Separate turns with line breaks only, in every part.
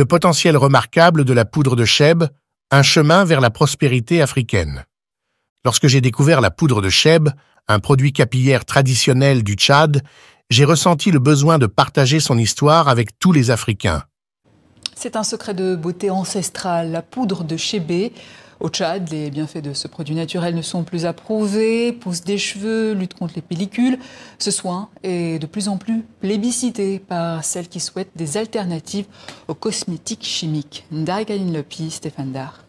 le potentiel remarquable de la poudre de chèbe, un chemin vers la prospérité africaine. Lorsque j'ai découvert la poudre de chèbe, un produit capillaire traditionnel du Tchad, j'ai ressenti le besoin de partager son histoire avec tous les Africains.
C'est un secret de beauté ancestrale, la poudre de chébé, au Tchad, les bienfaits de ce produit naturel ne sont plus approuvés, pousse des cheveux, lutte contre les pellicules. Ce soin est de plus en plus plébiscité par celles qui souhaitent des alternatives aux cosmétiques chimiques. Kalin Lopi, Stéphane Dar.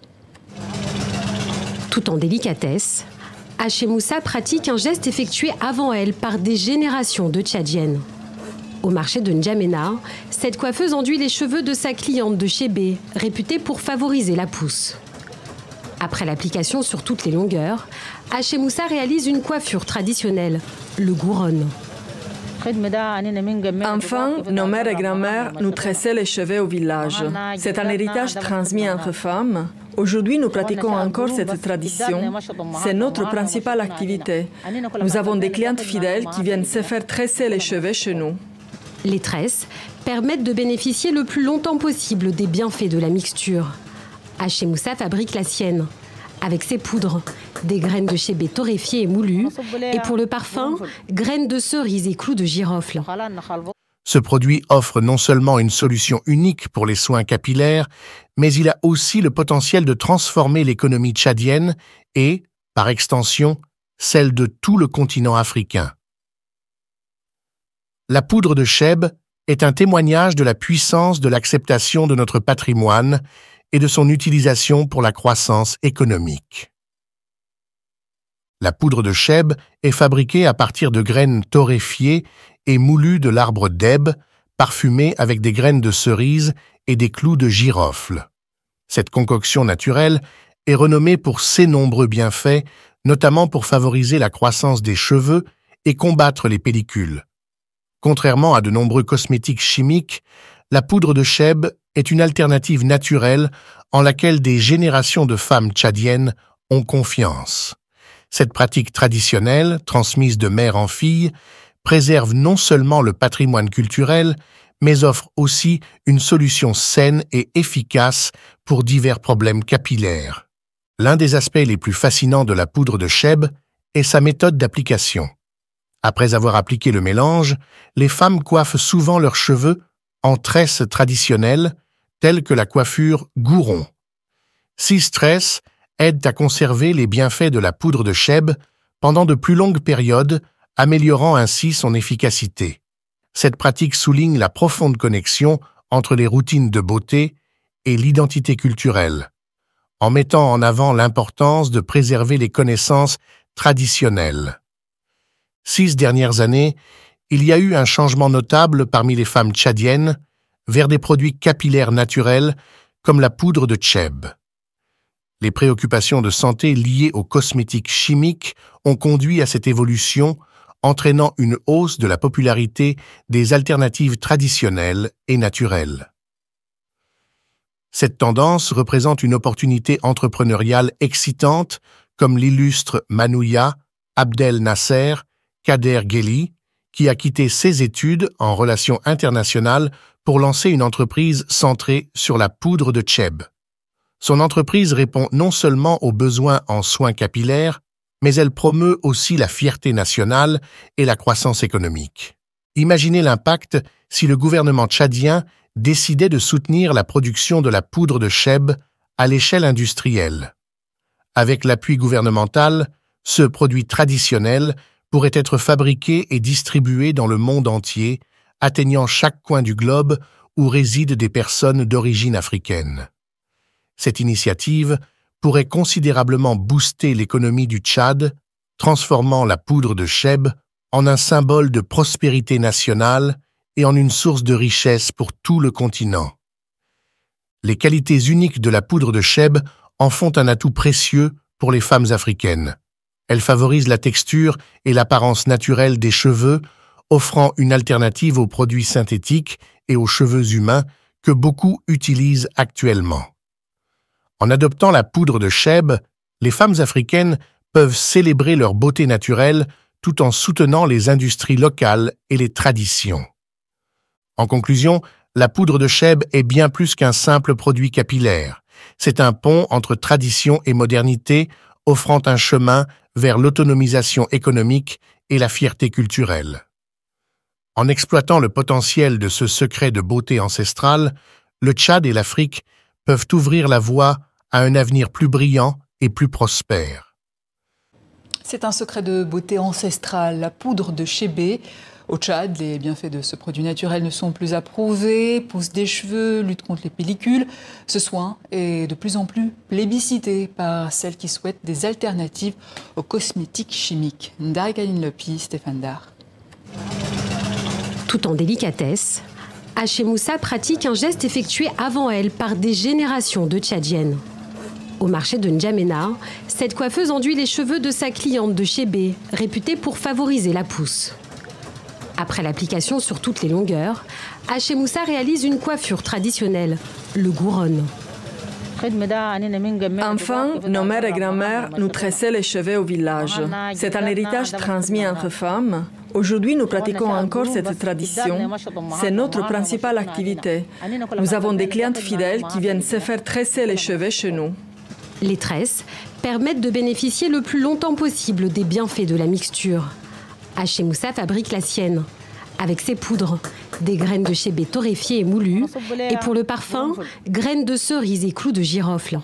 Tout en délicatesse, Hachemoussa pratique un geste effectué avant elle par des générations de Tchadiennes. Au marché de N'Djamena, cette coiffeuse enduit les cheveux de sa cliente de chez réputée pour favoriser la pousse. Après l'application sur toutes les longueurs, Hachemoussa réalise une coiffure traditionnelle, le gouronne. « Enfin, nos mères et grand-mères nous tressaient les cheveux au village. C'est un héritage transmis entre femmes. Aujourd'hui, nous pratiquons encore cette tradition. C'est notre principale activité. Nous avons des clientes fidèles qui viennent se faire tresser les cheveux chez nous. Les tresses permettent de bénéficier le plus longtemps possible des bienfaits de la mixture. Hachemoussa Moussa fabrique la sienne avec ses poudres, des graines de chébé torréfiées et moulues, et pour le parfum, graines de cerise et clous de girofle.
Ce produit offre non seulement une solution unique pour les soins capillaires, mais il a aussi le potentiel de transformer l'économie tchadienne et, par extension, celle de tout le continent africain. La poudre de Cheb est un témoignage de la puissance de l'acceptation de notre patrimoine et de son utilisation pour la croissance économique. La poudre de chèbe est fabriquée à partir de graines torréfiées et moulues de l'arbre d'Eb, parfumées avec des graines de cerise et des clous de girofle. Cette concoction naturelle est renommée pour ses nombreux bienfaits, notamment pour favoriser la croissance des cheveux et combattre les pellicules. Contrairement à de nombreux cosmétiques chimiques, la poudre de chèbe est une alternative naturelle en laquelle des générations de femmes tchadiennes ont confiance. Cette pratique traditionnelle, transmise de mère en fille, préserve non seulement le patrimoine culturel, mais offre aussi une solution saine et efficace pour divers problèmes capillaires. L'un des aspects les plus fascinants de la poudre de sheb est sa méthode d'application. Après avoir appliqué le mélange, les femmes coiffent souvent leurs cheveux en tresses traditionnelles telles que la coiffure Gouron. Six tresses aident à conserver les bienfaits de la poudre de chèbe pendant de plus longues périodes, améliorant ainsi son efficacité. Cette pratique souligne la profonde connexion entre les routines de beauté et l'identité culturelle, en mettant en avant l'importance de préserver les connaissances traditionnelles. Six dernières années, il y a eu un changement notable parmi les femmes tchadiennes vers des produits capillaires naturels comme la poudre de Tchèb. Les préoccupations de santé liées aux cosmétiques chimiques ont conduit à cette évolution, entraînant une hausse de la popularité des alternatives traditionnelles et naturelles. Cette tendance représente une opportunité entrepreneuriale excitante, comme l'illustre Manouya, Abdel Nasser, Kader Gheli, qui a quitté ses études en relations internationales pour lancer une entreprise centrée sur la poudre de Cheb. Son entreprise répond non seulement aux besoins en soins capillaires, mais elle promeut aussi la fierté nationale et la croissance économique. Imaginez l'impact si le gouvernement tchadien décidait de soutenir la production de la poudre de Cheb à l'échelle industrielle. Avec l'appui gouvernemental, ce produit traditionnel pourrait être fabriqué et distribué dans le monde entier, atteignant chaque coin du globe où résident des personnes d'origine africaine. Cette initiative pourrait considérablement booster l'économie du Tchad, transformant la poudre de Cheb en un symbole de prospérité nationale et en une source de richesse pour tout le continent. Les qualités uniques de la poudre de Cheb en font un atout précieux pour les femmes africaines. Elle favorise la texture et l'apparence naturelle des cheveux, offrant une alternative aux produits synthétiques et aux cheveux humains que beaucoup utilisent actuellement. En adoptant la poudre de Cheb, les femmes africaines peuvent célébrer leur beauté naturelle tout en soutenant les industries locales et les traditions. En conclusion, la poudre de Cheb est bien plus qu'un simple produit capillaire. C'est un pont entre tradition et modernité, offrant un chemin vers l'autonomisation économique et la fierté culturelle. En exploitant le potentiel de ce secret de beauté ancestrale, le Tchad et l'Afrique peuvent ouvrir la voie à un avenir plus brillant et plus prospère.
C'est un secret de beauté ancestrale, la poudre de chébé, au Tchad, les bienfaits de ce produit naturel ne sont plus approuvés, pousse des cheveux, lutte contre les pellicules. Ce soin est de plus en plus plébiscité par celles qui souhaitent des alternatives aux cosmétiques chimiques. Ndagaline Lopi, Stéphane Dar. Tout en délicatesse, Hachemoussa pratique un geste effectué avant elle par des générations de Tchadiennes. Au marché de N'Djamena, cette coiffeuse enduit les cheveux de sa cliente de chez B, réputée pour favoriser la pousse. Après l'application sur toutes les longueurs, Hachemoussa réalise une coiffure traditionnelle, le gouronne. Enfin, nos mères et grand-mères nous tressaient les cheveux au village. C'est un héritage transmis entre femmes. Aujourd'hui, nous pratiquons encore cette tradition. C'est notre principale activité. Nous avons des clientes fidèles qui viennent se faire tresser les cheveux chez nous. Les tresses permettent de bénéficier le plus longtemps possible des bienfaits de la mixture. Haché Moussa fabrique la sienne avec ses poudres, des graines de chébé torréfiées et moulues, et pour le parfum, graines de cerise et clous de girofle.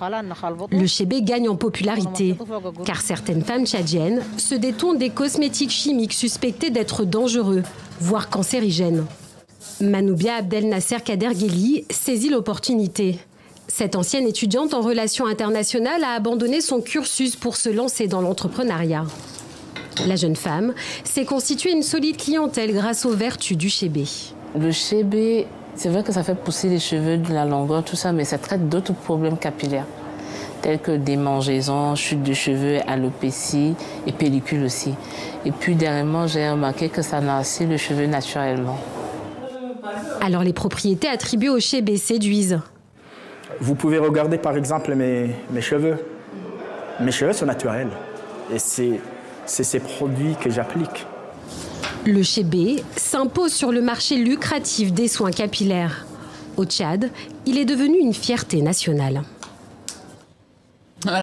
Le chébé gagne en popularité, car certaines femmes tchadiennes se détournent des cosmétiques chimiques suspectés d'être dangereux, voire cancérigènes. Manoubia Abdel Nasser saisit l'opportunité. Cette ancienne étudiante en relations internationales a abandonné son cursus pour se lancer dans l'entrepreneuriat. La jeune femme s'est constituée une solide clientèle grâce aux vertus du chébé. Le chébé, c'est vrai que ça fait pousser les cheveux de la longueur, tout ça, mais ça traite d'autres problèmes capillaires, tels que démangeaisons, chute de cheveux, alopécie et pellicule aussi. Et puis, dernièrement, j'ai remarqué que ça assez le cheveu naturellement. Alors, les propriétés attribuées au chébé séduisent.
Vous pouvez regarder, par exemple, mes, mes cheveux. Mes cheveux sont naturels. Et c'est c'est ces produits que j'applique.
Le Chébé s'impose sur le marché lucratif des soins capillaires. Au Tchad, il est devenu une fierté nationale.